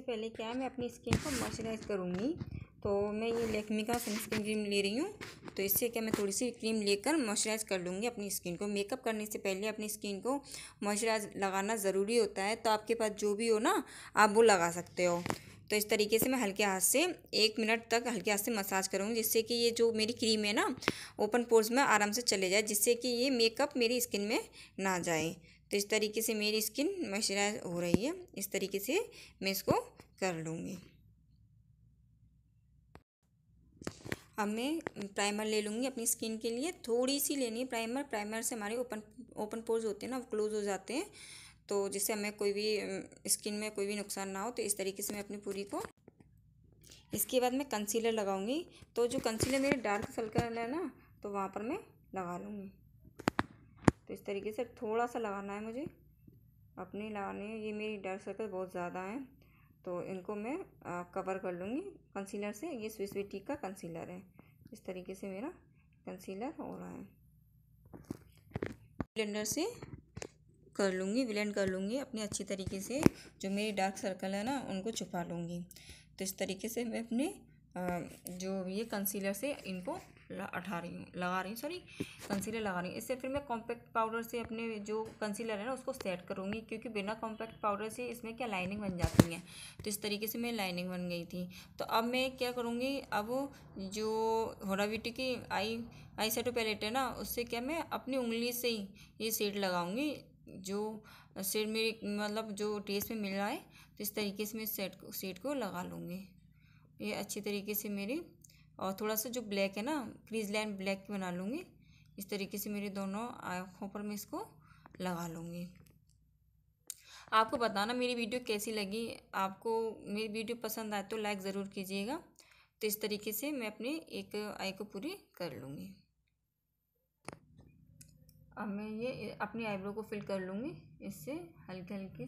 सबसे पहले क्या है मैं अपनी स्किन को मॉइस्चराइज करूँगी तो मैं ये लेकमी का सनस्क्रीन क्रीम ले रही हूँ तो इससे क्या मैं थोड़ी सी क्रीम लेकर मॉइस्चराइज कर लूँगी अपनी स्किन को मेकअप करने से पहले अपनी स्किन को मॉइस्चराइज लगाना ज़रूरी होता है तो आपके पास जो भी हो ना आप वो लगा सकते हो तो इस तरीके से मैं हल्के हाथ से एक मिनट तक हल्के हाथ से मसाज करूँगी जिससे कि ये जो मेरी क्रीम है ना ओपन पोर्स में आराम से चले जाए जिससे कि ये मेकअप मेरी स्किन में ना जाए तो इस तरीके से मेरी स्किन मॉइस्चराइज हो रही है इस तरीके से मैं इसको कर लूँगी अब मैं प्राइमर ले लूँगी अपनी स्किन के लिए थोड़ी सी लेनी है प्राइमर प्राइमर से हमारे ओपन ओपन पोर्स होते हैं ना वो क्लोज हो जाते हैं तो जिससे हमें कोई भी स्किन में कोई भी नुकसान ना हो तो इस तरीके से मैं अपनी पूरी को इसके बाद मैं कंसीलर लगाऊंगी तो जो कंसीलर मेरे डार्क सर्कल है ना तो वहाँ पर मैं लगा लूँगी तो इस तरीके से थोड़ा सा लगाना है मुझे अपनी लगानी है ये मेरी डार्क सर्कल बहुत ज़्यादा हैं तो इनको मैं आ, कवर कर लूँगी कंसीलर से ये स्विस वी का कंसीलर है इस तरीके से मेरा कंसीलर हो रहा है ब्लेंडर से कर लूँगी ब्लेंड कर लूँगी अपने अच्छी तरीके से जो मेरी डार्क सर्कल है ना उनको छुपा लूँगी तो इस तरीके से मैं अपने जो ये कंसीलर से इनको अठा रही हूँ लगा रही हूँ सॉरी कंसीलर लगा रही हूँ इससे फिर मैं कॉम्पैक्ट पाउडर से अपने जो कंसीलर है ना उसको सेट करूँगी क्योंकि बिना कॉम्पैक्ट पाउडर से इसमें क्या लाइनिंग बन जाती है तो इस तरीके से मैं लाइनिंग बन गई थी तो अब मैं क्या करूँगी अब जो होरा ब्यूटी की आई आई सेटो पैलेट है ना उससे क्या मैं अपनी उंगली से ही ये शेड लगाऊँगी जो सेट मेरी मतलब जो टेस्ट में मिल रहा है तो इस तरीके से मैं सेट सेट को लगा लूँगी ये अच्छी तरीके से मेरी और थोड़ा सा जो ब्लैक है ना क्रीज लाइन ब्लैक की बना लूँगी इस तरीके से मेरे दोनों आँखों पर मैं इसको लगा लूँगी आपको बताना मेरी वीडियो कैसी लगी आपको मेरी वीडियो पसंद आए तो लाइक ज़रूर कीजिएगा तो इस तरीके से मैं अपने एक आई को पूरी कर लूँगी अब मैं ये अपनी आईब्रो को फिल कर लूँगी इससे हल्के हल्के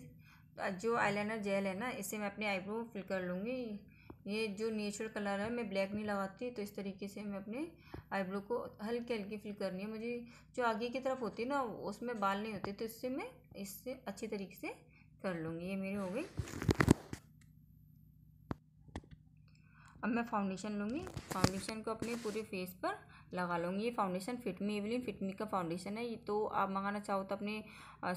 जो आईलाइनर जेल है ना इससे मैं अपने आईब्रो फिल कर लूँगी ये जो नेचुरल कलर है मैं ब्लैक नहीं लगाती तो इस तरीके से मैं अपने आईब्रो को हल्की हल्की फिल करनी है मुझे जो आगे की तरफ होती है ना उसमें बाल नहीं होते तो इससे मैं इससे अच्छी तरीके से कर लूँगी ये मेरी हो गई अब मैं फाउंडेशन लूँगी फाउंडेशन को अपने पूरे फेस पर लगा लूँगी ये फाउंडेशन फिटमी एवलिन फिटमी का फाउंडेशन है ये तो आप मंगाना चाहो तो अपने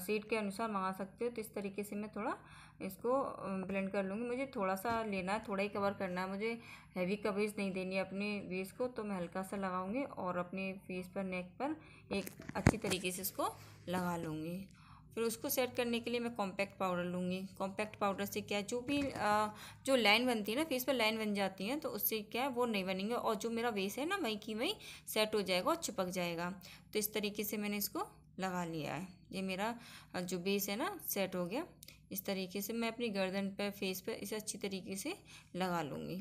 सीट के अनुसार मंगा सकते हो तो इस तरीके से मैं थोड़ा इसको ब्लेंड कर लूँगी मुझे थोड़ा सा लेना है थोड़ा ही कवर करना है मुझे हैवी कवरेज नहीं देनी है अपने फेस को तो मैं हल्का सा लगाऊँगी और अपने फेस पर नेक पर एक अच्छी तरीके से इसको लगा लूँगी फिर उसको सेट करने के लिए मैं कॉम्पैक्ट पाउडर लूँगी कॉम्पैक्ट पाउडर से क्या जो भी आ, जो लाइन बनती है ना फेस पर लाइन बन जाती है तो उससे क्या है वो नहीं बनेंगे और जो मेरा वेस है ना मई की मई सेट हो जाएगा और चिपक जाएगा तो इस तरीके से मैंने इसको लगा लिया है ये मेरा जो बेस है ना सेट हो गया इस तरीके से मैं अपनी गर्दन पर फेस पर इसे अच्छी तरीके से लगा लूँगी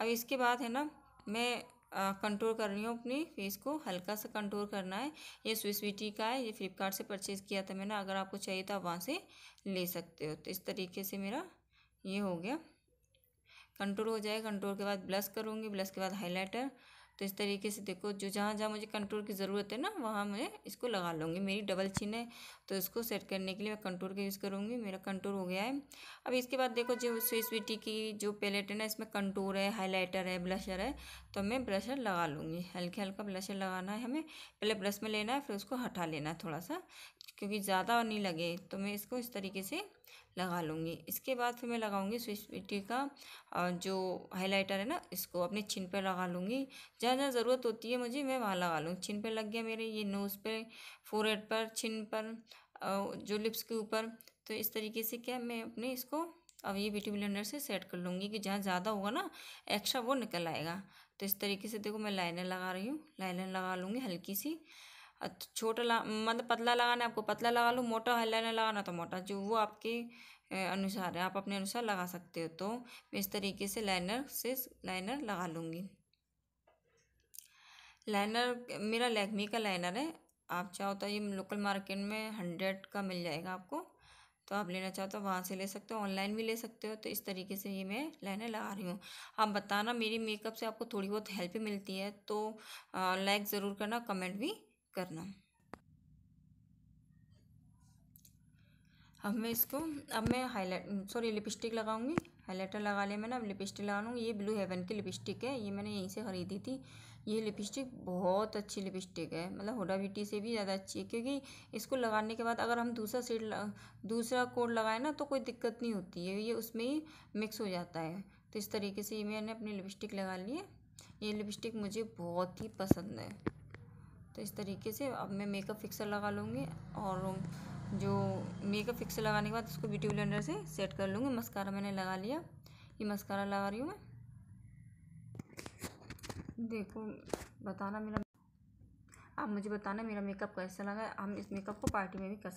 अब इसके बाद है ना मैं कंट्रोल कर रही हूँ अपनी फेस को हल्का सा कंट्रोल करना है ये स्विसविटी का है ये फ्लिपकार्ट से परचेज़ किया था मैंने अगर आपको चाहिए तो आप वहाँ से ले सकते हो तो इस तरीके से मेरा ये हो गया कंट्रोल हो जाएगा कंट्रोल के बाद ब्लश करूँगी ब्लश के बाद हाइलाइटर तो इस तरीके से देखो जो जहाँ जहाँ मुझे कंटूर की ज़रूरत है ना वहाँ मैं इसको लगा लूँगी मेरी डबल चिन है तो इसको सेट करने के लिए मैं कंटूर का यूज़ करूँगी मेरा कंटूर हो गया है अब इसके बाद देखो जो स्विस बिटी की जो पैलेट है ना इसमें कंटूर है हाईलाइटर है ब्लशर है तो मैं ब्रशर लगा लूँगी हल्के हल्का ब्लशर लगाना है हमें पहले ब्रश में लेना है फिर उसको हटा लेना है थोड़ा सा क्योंकि ज़्यादा नहीं लगे तो मैं इसको इस तरीके से लगा लूँगी इसके बाद फिर मैं लगाऊँगी स्विच बिटी का जो हाईलाइटर है ना इसको अपने छिन पर लगा लूँगी जहाँ जहाँ ज़रूरत होती है मुझे मैं वहाँ लगा लूँगी छिन पर लग गया मेरे ये नोज़ पर फोर पर छिन पर जो लिप्स के ऊपर तो इस तरीके से क्या मैं अपने इसको अब ये ब्यूटी ब्लेंडर से सेट कर लूँगी कि जहाँ ज़्यादा होगा ना एक्स्ट्रा वो निकल आएगा तो इस तरीके से देखो मैं लाइनर लगा रही हूँ लाइनर लगा लूँगी हल्की सी तो छोटा ला मतलब पतला लगाना है आपको पतला लगा लो मोटा लाइनर लगाना तो मोटा जो वो आपके अनुसार है आप अपने अनुसार लगा सकते हो तो मैं इस तरीके से लाइनर से लाइनर लगा लूँगी लाइनर मेरा लैकमी का लाइनर है आप चाहो तो ये लोकल मार्केट में हंड्रेड का मिल जाएगा आपको तो आप लेना चाहो तो वहाँ से ले सकते हो ऑनलाइन भी ले सकते हो तो इस तरीके से ये मैं लाइनर लगा रही हूँ आप बताना मेरी मेकअप से आपको थोड़ी बहुत हेल्प मिलती है तो लाइक ज़रूर करना कमेंट भी करना अब मैं इसको अब मैं हाईलाइट सॉरी लिपस्टिक लगाऊंगी हाईलाइटर लगा लिया मैंने अब लिपस्टिक लगा लूँगी ये ब्लू हेवन की लिपस्टिक है ये मैंने यहीं से ख़रीदी थी ये लिपस्टिक बहुत अच्छी लिपस्टिक है मतलब होडा ब्यूटी से भी ज़्यादा अच्छी है क्योंकि इसको लगाने के बाद अगर हम दूसरा सेट दूसरा कोड लगाए ना तो कोई दिक्कत नहीं होती है ये उसमें ही मिक्स हो जाता है तो इस तरीके से ये मैंने अपनी लिपस्टिक लगा ली है ये लिपस्टिक मुझे बहुत ही पसंद है तो इस तरीके से अब मैं मेकअप फिक्सर लगा लूँगी और जो मेकअप फिक्सर लगाने के बाद उसको ब्यूटी ब्लेंडर से सेट कर लूँगी मस्कारा मैंने लगा लिया ये मस्कारा लगा रही हूँ मैं देखो बताना मेरा आप मुझे बताना मेरा मेकअप कैसा लगा है हम इस मेकअप को पार्टी में भी कर सकते